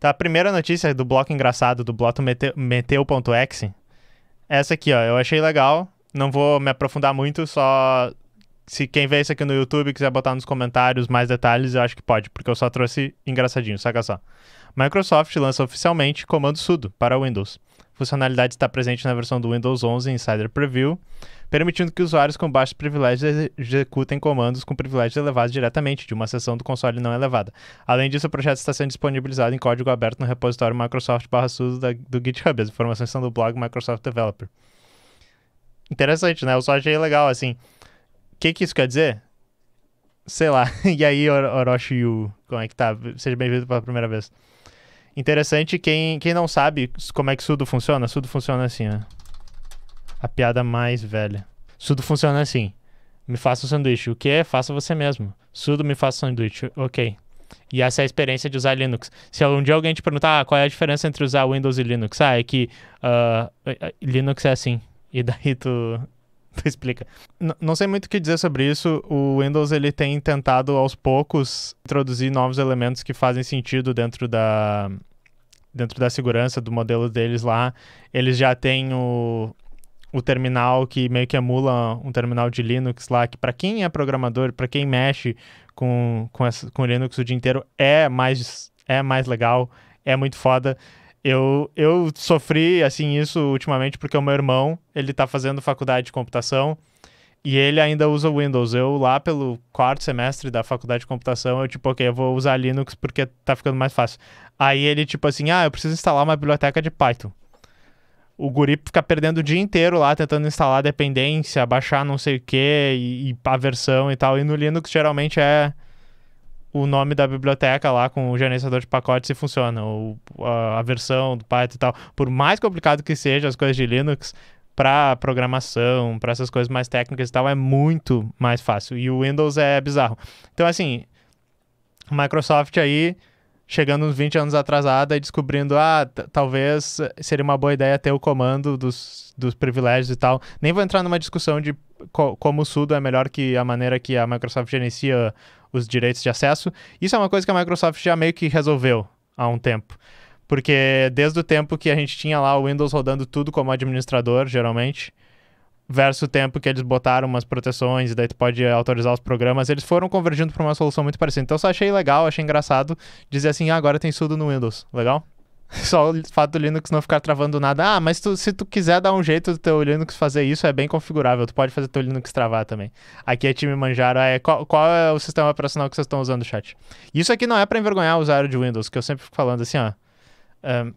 Tá, a primeira notícia do bloco engraçado do bloco meteu.exe. É essa aqui, ó, eu achei legal. Não vou me aprofundar muito, só se quem vê isso aqui no YouTube quiser botar nos comentários mais detalhes, eu acho que pode, porque eu só trouxe engraçadinho, saca só. Microsoft lança oficialmente comando sudo para Windows. funcionalidade está presente na versão do Windows 11 Insider Preview, permitindo que usuários com baixos privilégios executem comandos com privilégios elevados diretamente de uma seção do console não elevada. Além disso, o projeto está sendo disponibilizado em código aberto no repositório Microsoft/sudo do GitHub. As informações são do blog Microsoft Developer. Interessante, né? Eu só achei legal assim que que isso quer dizer? Sei lá. E aí, Orochi Yu, como é que tá? Seja bem-vindo pela primeira vez. Interessante, quem, quem não sabe como é que sudo funciona, sudo funciona assim, ó. A piada mais velha. Sudo funciona assim. Me faça um sanduíche. O que? É? Faça você mesmo. Sudo, me faça um sanduíche. Ok. E essa é a experiência de usar Linux. Se algum dia alguém te perguntar ah, qual é a diferença entre usar Windows e Linux, ah, é que uh, Linux é assim. E daí tu explica. N não sei muito o que dizer sobre isso. O Windows ele tem tentado aos poucos introduzir novos elementos que fazem sentido dentro da dentro da segurança do modelo deles lá. Eles já têm o o terminal que meio que emula um terminal de Linux lá, que para quem é programador, para quem mexe com, com, essa, com Linux o dia inteiro, é mais, é mais legal, é muito foda. Eu, eu sofri, assim, isso ultimamente porque o meu irmão, ele tá fazendo faculdade de computação e ele ainda usa Windows. Eu, lá pelo quarto semestre da faculdade de computação, eu, tipo, ok, eu vou usar Linux porque tá ficando mais fácil. Aí ele, tipo assim, ah, eu preciso instalar uma biblioteca de Python. O guri fica perdendo o dia inteiro lá tentando instalar dependência, baixar não sei o que, e, e a versão e tal. E no Linux geralmente é o nome da biblioteca lá com o gerenciador de pacotes se funciona, ou a, a versão do Python e tal. Por mais complicado que seja as coisas de Linux, para programação, para essas coisas mais técnicas e tal, é muito mais fácil. E o Windows é bizarro. Então, assim, Microsoft aí chegando uns 20 anos atrasada e descobrindo, ah, talvez seria uma boa ideia ter o comando dos, dos privilégios e tal. Nem vou entrar numa discussão de co como o sudo é melhor que a maneira que a Microsoft gerencia os direitos de acesso. Isso é uma coisa que a Microsoft já meio que resolveu há um tempo. Porque desde o tempo que a gente tinha lá o Windows rodando tudo como administrador, geralmente, versus o tempo que eles botaram umas proteções, e daí tu pode autorizar os programas, eles foram convergindo para uma solução muito parecida. Então, eu só achei legal, achei engraçado dizer assim, ah, agora tem sudo no Windows. Legal? Só o fato do Linux não ficar travando nada. Ah, mas tu, se tu quiser dar um jeito do teu Linux fazer isso, é bem configurável. Tu pode fazer teu Linux travar também. Aqui é time manjaro. É, qual, qual é o sistema operacional que vocês estão usando, chat? Isso aqui não é para envergonhar o usuário de Windows, que eu sempre fico falando assim, ó. Um,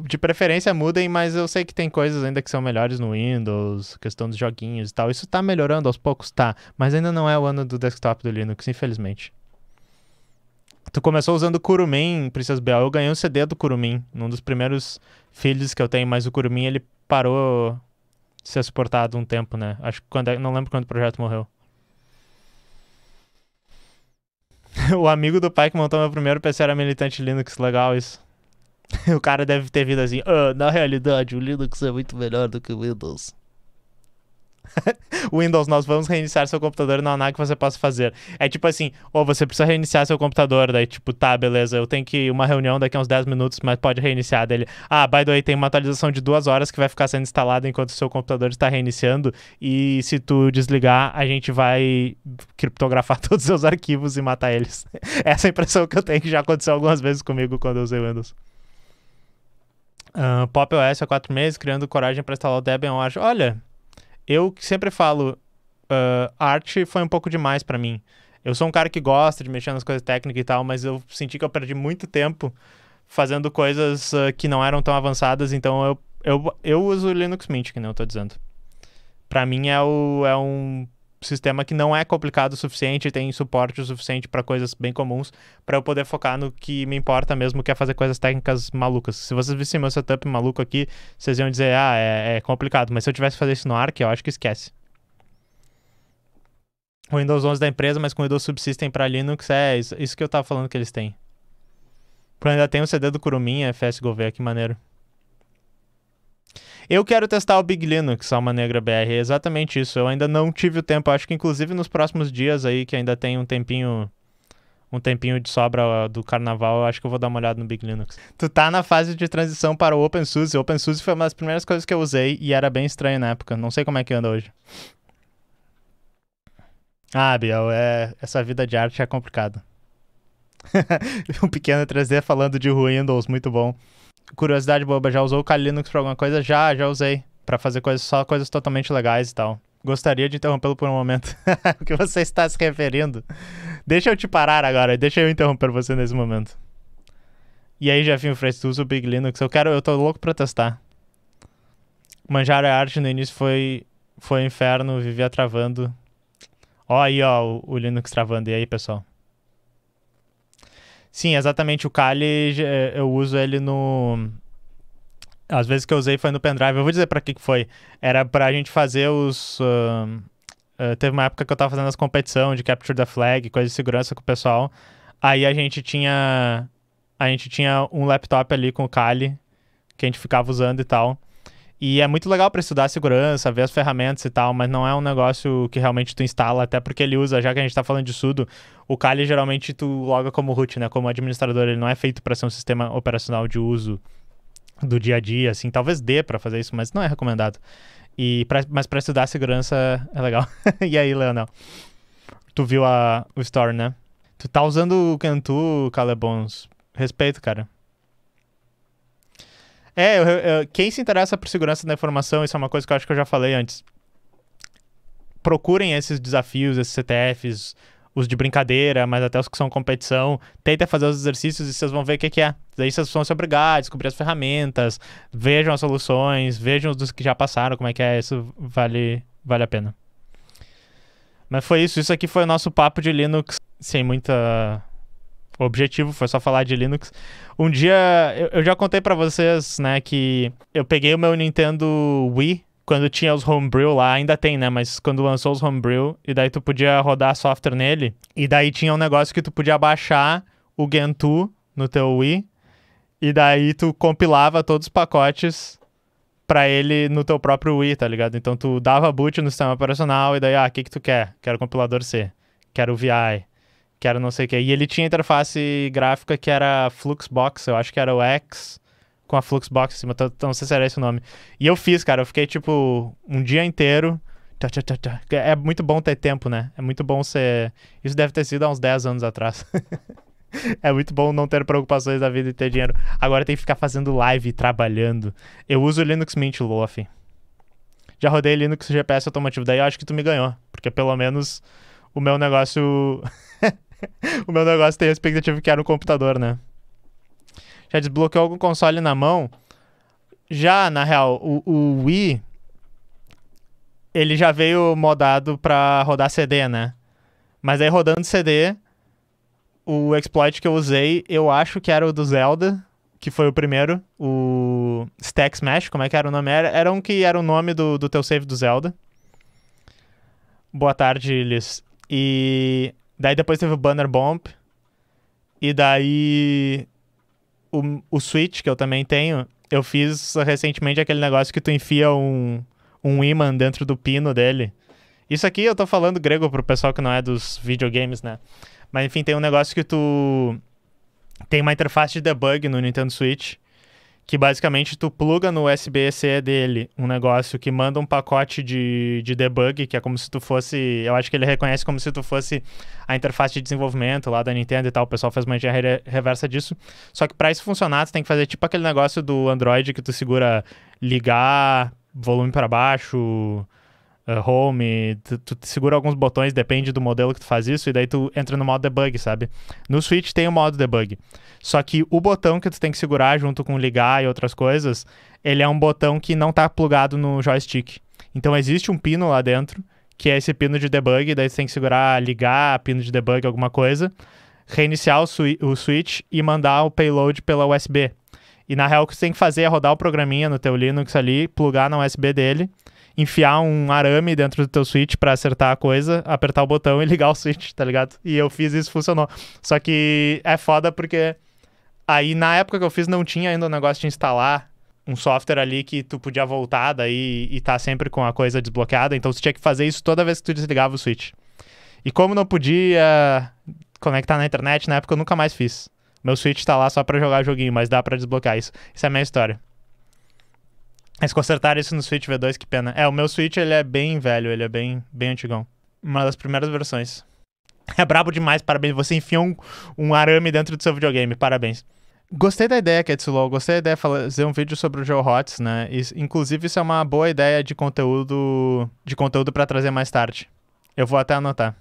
de preferência mudem, mas eu sei que tem coisas ainda que são melhores no Windows, questão dos joguinhos e tal. Isso tá melhorando aos poucos, tá, mas ainda não é o ano do desktop do Linux, infelizmente. Tu começou usando Kurumin, Princesa Bel. Eu ganhei um CD do Kurumin um dos primeiros filhos que eu tenho, mas o Kurumin ele parou de ser suportado um tempo, né? Acho que quando é, não lembro quando o projeto morreu. o amigo do pai que montou meu primeiro PC era militante Linux, legal isso. o cara deve ter vindo assim: ah, na realidade, o Linux é muito melhor do que o Windows. Windows, nós vamos reiniciar seu computador, não há nada que você possa fazer. É tipo assim, ou oh, você precisa reiniciar seu computador, daí tipo, tá, beleza, eu tenho que ir uma reunião daqui a uns 10 minutos, mas pode reiniciar dele. Ah, by the way, tem uma atualização de duas horas que vai ficar sendo instalada enquanto o seu computador está reiniciando, e se tu desligar, a gente vai criptografar todos os seus arquivos e matar eles. Essa é a impressão que eu tenho que já aconteceu algumas vezes comigo quando eu usei Windows. Uh, Pop OS há quatro meses, criando coragem para instalar o Debian Arch. Olha, eu sempre falo, uh, ah, arte foi um pouco demais para mim. Eu sou um cara que gosta de mexer nas coisas técnicas e tal, mas eu senti que eu perdi muito tempo fazendo coisas uh, que não eram tão avançadas, então eu, eu, eu uso o Linux Mint, que nem eu tô dizendo. Para mim é, o, é um sistema que não é complicado o suficiente, tem suporte o suficiente para coisas bem comuns, para eu poder focar no que me importa mesmo, que é fazer coisas técnicas malucas. Se vocês vissem meu setup maluco aqui, vocês iam dizer, ah, é, é complicado. Mas se eu tivesse que fazer isso no Arc, eu acho que esquece. O Windows 11 da empresa, mas com o Windows Subsystem para Linux, é isso, que eu tava falando que eles têm. Por ainda tem o CD do Curumin, é FS Gouveia, que maneiro. Eu quero testar o Big Linux, Alma Negra BR, é exatamente isso. Eu ainda não tive o tempo, acho que inclusive nos próximos dias aí, que ainda tem um tempinho um tempinho de sobra ah, do carnaval, eu acho que eu vou dar uma olhada no Big Linux. Tu tá na fase de transição para o OpenSUSE. O OpenSUSE foi uma das primeiras coisas que eu usei e era bem estranho na época. Não sei como é que anda hoje. Ah, Biel, é... essa vida de arte é complicada. um pequeno 3D falando de Windows, muito bom curiosidade boba, já usou o Kali Linux pra alguma coisa? Já, já usei. para fazer coisas, só coisas totalmente legais e tal. Gostaria de interrompê-lo por um momento. o que você está se referindo? Deixa eu te parar agora, deixa eu interromper você nesse momento. E aí, Jefinho Freitas, tu usa o Big Linux? Eu quero, eu tô louco pra testar. Manjar a é arte no início foi, foi um inferno, vivia travando. Ó aí, ó, o, o Linux travando. E aí, pessoal? Sim, exatamente. O Kali, eh, eu uso ele no. As vezes que eu usei foi no pendrive. Eu vou dizer para que foi. Era pra gente fazer os. Uh, uh, teve uma época que eu tava fazendo as competições de Capture the Flag, coisa de segurança com o pessoal. Aí a gente tinha. A gente tinha um laptop ali com o Kali, que a gente ficava usando e tal. E é muito legal para estudar segurança, ver as ferramentas e tal, mas não é um negócio que realmente tu instala, até porque ele usa, já que a gente está falando de sudo, o Kali geralmente tu loga como root, né? Como administrador, ele não é feito para ser um sistema operacional de uso do dia a dia, assim, talvez dê para fazer isso, mas não é recomendado. E pra, mas para estudar segurança é legal. e aí, Leonel? Tu viu a, o story, né? Tu tá usando o Cantu, Calebons. Respeito, cara. É, eu, eu, quem se interessa por segurança da informação, isso é uma coisa que eu acho que eu já falei antes. Procurem esses desafios, esses CTFs, os de brincadeira, mas até os que são competição. Tentem fazer os exercícios e vocês vão ver o que, que é. Daí vocês vão se obrigar a descobrir as ferramentas, vejam as soluções, vejam os dos que já passaram, como é que é. Isso vale, vale a pena. Mas foi isso. Isso aqui foi o nosso papo de Linux sem muita o objetivo foi só falar de Linux. Um dia, eu, eu já contei para vocês, né, que eu peguei o meu Nintendo Wii quando tinha os homebrew lá, ainda tem, né? Mas quando lançou os homebrew, e daí tu podia rodar software nele, e daí tinha um negócio que tu podia baixar o Gentoo no teu Wii, e daí tu compilava todos os pacotes para ele no teu próprio Wii, tá ligado? Então tu dava boot no sistema operacional, e daí, ah, o que que tu quer? Quero compilador C, quero VI, que era não sei o que. E ele tinha interface gráfica que era Fluxbox, eu acho que era o X com a Fluxbox em cima, não sei se era esse o nome. E eu fiz, cara, eu fiquei tipo um dia inteiro. é muito bom ter tempo, né? É muito bom ser. Isso deve ter sido há uns 10 anos atrás. É muito bom não ter preocupações da vida e ter dinheiro. Agora tem que ficar fazendo live trabalhando. Eu uso o Linux Mint Loaf. Já rodei Linux GPS automotivo. Daí eu acho que tu me ganhou. Porque pelo menos o meu negócio o meu negócio tem a expectativa que era um computador, né? Já desbloqueou algum console na mão? Já, na real, o, o Wii, ele já veio modado pra rodar CD, né? Mas aí rodando CD, o exploit que eu usei, eu acho que era o do Zelda, que foi o primeiro, o Stack Smash, como é que era o nome? Era, era um que era o nome do, do teu save do Zelda. Boa tarde, Liz. E Daí depois teve o Banner Bomb. E daí o, o Switch, que eu também tenho, eu fiz recentemente aquele negócio que tu enfia um, um imã dentro do pino dele. Isso aqui eu tô falando grego pro pessoal que não é dos videogames, né? Mas enfim, tem um negócio que tu tem uma interface de debug no Nintendo Switch que basicamente tu pluga no USB-C dele um negócio que manda um pacote de, de debug, que é como se tu fosse, eu acho que ele reconhece como se tu fosse a interface de desenvolvimento lá da Nintendo e tal, o pessoal fez uma engenharia reversa disso. Só que para isso funcionar, tu tem que fazer tipo aquele negócio do Android que tu segura ligar, volume para baixo, uh, home, tu, tu, segura alguns botões, depende do modelo que tu faz isso, e daí tu entra no modo debug, sabe? No Switch tem o modo debug. Só que o botão que tu tem que segurar junto com ligar e outras coisas, ele é um botão que não tá plugado no joystick. Então existe um pino lá dentro, que é esse pino de debug, daí tu tem que segurar, ligar, pino de debug, alguma coisa, reiniciar o, o Switch e mandar o payload pela USB. E na real o que você tem que fazer é rodar o programinha no teu Linux ali, plugar na USB dele enfiar um arame dentro do teu switch para acertar a coisa, apertar o botão e ligar o switch, tá ligado? E eu fiz isso, funcionou. Só que é foda porque aí na época que eu fiz não tinha ainda o um negócio de instalar um software ali que tu podia voltar daí e tá sempre com a coisa desbloqueada, então tu tinha que fazer isso toda vez que tu desligava o switch. E como não podia conectar na internet, na época eu nunca mais fiz. Meu switch tá lá só para jogar joguinho, mas dá para desbloquear isso. Isso é a minha história. Eles consertaram isso no Switch V2, que pena. É, o meu Switch ele é bem velho, ele é bem, bem antigão. Uma das primeiras versões. É brabo demais, parabéns. Você enfiou um, um arame dentro do seu videogame, parabéns. Gostei da ideia, Ketsulo. Gostei da ideia de fazer um vídeo sobre o Joe Hotz, né? E, inclusive, isso é uma boa ideia de conteúdo de conteúdo para trazer mais tarde. Eu vou até anotar.